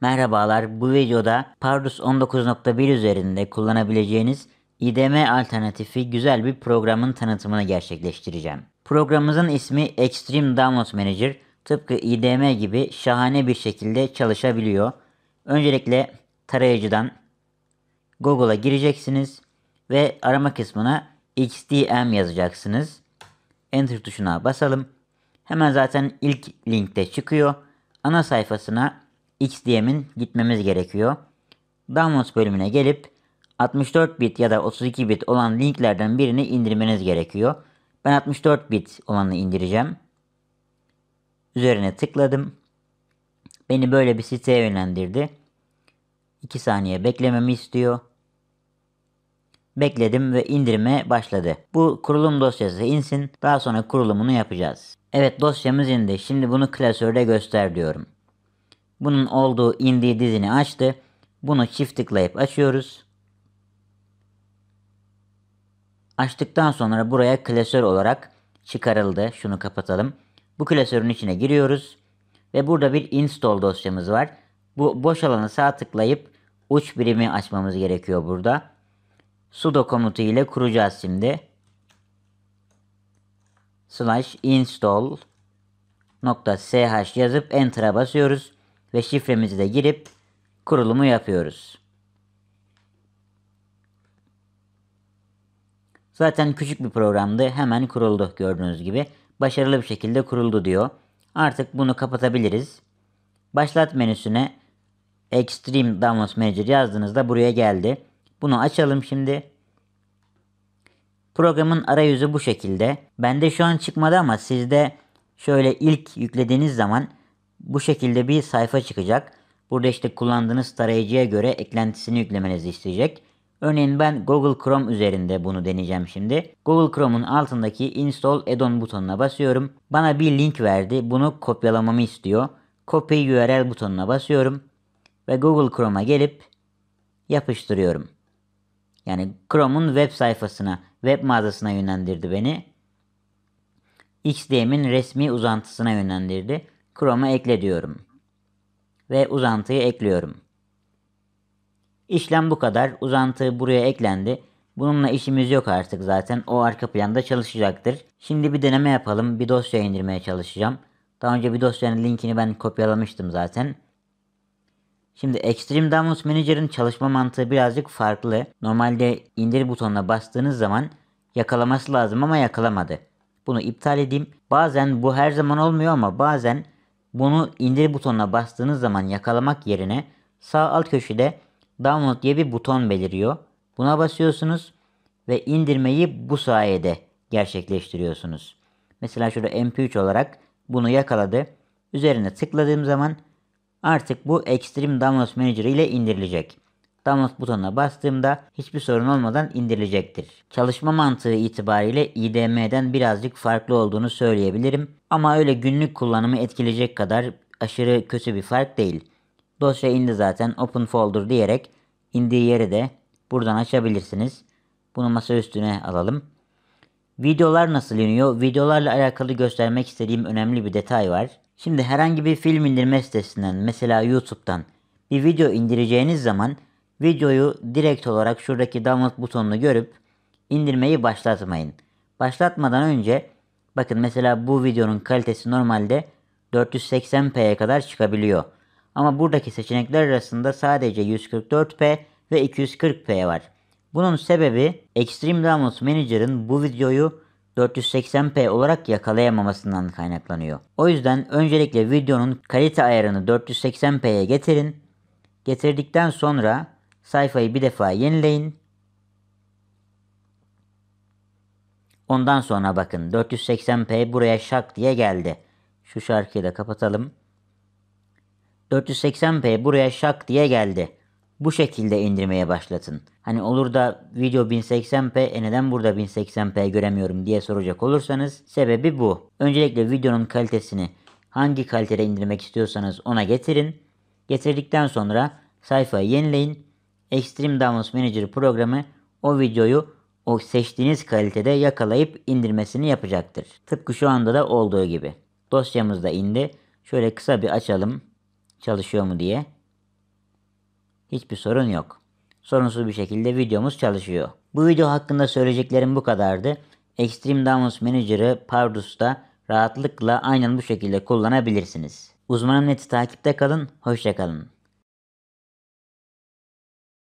Merhabalar, bu videoda Pardus 19.1 üzerinde kullanabileceğiniz IDM alternatifi güzel bir programın tanıtımını gerçekleştireceğim. Programımızın ismi Extreme Download Manager, tıpkı IDM gibi şahane bir şekilde çalışabiliyor. Öncelikle tarayıcıdan Google'a gireceksiniz ve arama kısmına XDM yazacaksınız. Enter tuşuna basalım. Hemen zaten ilk linkte çıkıyor. Ana sayfasına XDM'in gitmemiz gerekiyor. Downloads bölümüne gelip 64 bit ya da 32 bit olan linklerden birini indirmeniz gerekiyor. Ben 64 bit olanı indireceğim. Üzerine tıkladım. Beni böyle bir siteye yönlendirdi. 2 saniye beklememi istiyor. Bekledim ve indirme başladı. Bu kurulum dosyası insin. Daha sonra kurulumunu yapacağız. Evet dosyamız indi. Şimdi bunu klasörde göster diyorum. Bunun olduğu indiği dizini açtı. Bunu çift tıklayıp açıyoruz. Açtıktan sonra buraya klasör olarak çıkarıldı. Şunu kapatalım. Bu klasörün içine giriyoruz. Ve burada bir install dosyamız var. Bu boş alanı sağ tıklayıp uç birimi açmamız gerekiyor burada. sudo komutu ile kuracağız şimdi. slash install nokta sh yazıp enter'a basıyoruz ve şifremizi de girip kurulumu yapıyoruz. Zaten küçük bir programdı hemen kuruldu gördüğünüz gibi. Başarılı bir şekilde kuruldu diyor. Artık bunu kapatabiliriz. Başlat menüsüne Extreme Downloads Manager yazdığınızda buraya geldi. Bunu açalım şimdi. Programın arayüzü bu şekilde. Bende şu an çıkmadı ama sizde şöyle ilk yüklediğiniz zaman bu şekilde bir sayfa çıkacak. Burada işte kullandığınız tarayıcıya göre eklentisini yüklemenizi isteyecek. Örneğin ben Google Chrome üzerinde bunu deneyeceğim şimdi. Google Chrome'un altındaki Install add butonuna basıyorum. Bana bir link verdi. Bunu kopyalamamı istiyor. Copy URL butonuna basıyorum. Ve Google Chrome'a gelip yapıştırıyorum. Yani Chrome'un web sayfasına, web mağazasına yönlendirdi beni. XDM'in resmi uzantısına yönlendirdi. Chrome'a ekle diyorum. Ve uzantıyı ekliyorum. İşlem bu kadar. Uzantı buraya eklendi. Bununla işimiz yok artık zaten. O arka planda çalışacaktır. Şimdi bir deneme yapalım. Bir dosya indirmeye çalışacağım. Daha önce bir dosyanın linkini ben kopyalamıştım zaten. Şimdi Extreme Downloads Manager'ın çalışma mantığı birazcık farklı. Normalde indir butonuna bastığınız zaman yakalaması lazım ama yakalamadı. Bunu iptal edeyim. Bazen bu her zaman olmuyor ama bazen bunu indir butonuna bastığınız zaman yakalamak yerine sağ alt köşede download diye bir buton beliriyor. Buna basıyorsunuz ve indirmeyi bu sayede gerçekleştiriyorsunuz. Mesela şurada mp3 olarak bunu yakaladı. Üzerine tıkladığım zaman artık bu Extreme Downloads Manager ile indirilecek download butonuna bastığımda hiçbir sorun olmadan indirilecektir. Çalışma mantığı itibariyle IDM'den birazcık farklı olduğunu söyleyebilirim ama öyle günlük kullanımı etkileyecek kadar aşırı kötü bir fark değil. Dosya indi zaten open folder diyerek indiği yeri de buradan açabilirsiniz. Bunu masa üstüne alalım. Videolar nasıl iniyor? Videolarla alakalı göstermek istediğim önemli bir detay var. Şimdi herhangi bir film indirme sitesinden mesela YouTube'dan bir video indireceğiniz zaman Videoyu direkt olarak şuradaki download butonunu görüp indirmeyi başlatmayın. Başlatmadan önce bakın mesela bu videonun kalitesi normalde 480p'ye kadar çıkabiliyor. Ama buradaki seçenekler arasında sadece 144p ve 240p var. Bunun sebebi Extreme Downloads Manager'ın bu videoyu 480p olarak yakalayamamasından kaynaklanıyor. O yüzden öncelikle videonun kalite ayarını 480p'ye getirin. Getirdikten sonra Sayfayı bir defa yenileyin. Ondan sonra bakın 480p buraya şak diye geldi. Şu şarkıyı da kapatalım. 480p buraya şak diye geldi. Bu şekilde indirmeye başlatın. Hani olur da video 1080p e neden burada 1080p göremiyorum diye soracak olursanız sebebi bu. Öncelikle videonun kalitesini hangi kalitede indirmek istiyorsanız ona getirin. Getirdikten sonra sayfayı yenileyin. Extreme Downloads Manager programı o videoyu o seçtiğiniz kalitede yakalayıp indirmesini yapacaktır. Tıpkı şu anda da olduğu gibi. Dosyamız da indi. Şöyle kısa bir açalım. Çalışıyor mu diye. Hiçbir sorun yok. Sorunsuz bir şekilde videomuz çalışıyor. Bu video hakkında söyleyeceklerim bu kadardı. Extreme Downloads Manager'ı Pardus'ta rahatlıkla aynen bu şekilde kullanabilirsiniz. Uzmanım neti takipte kalın, hoşçakalın.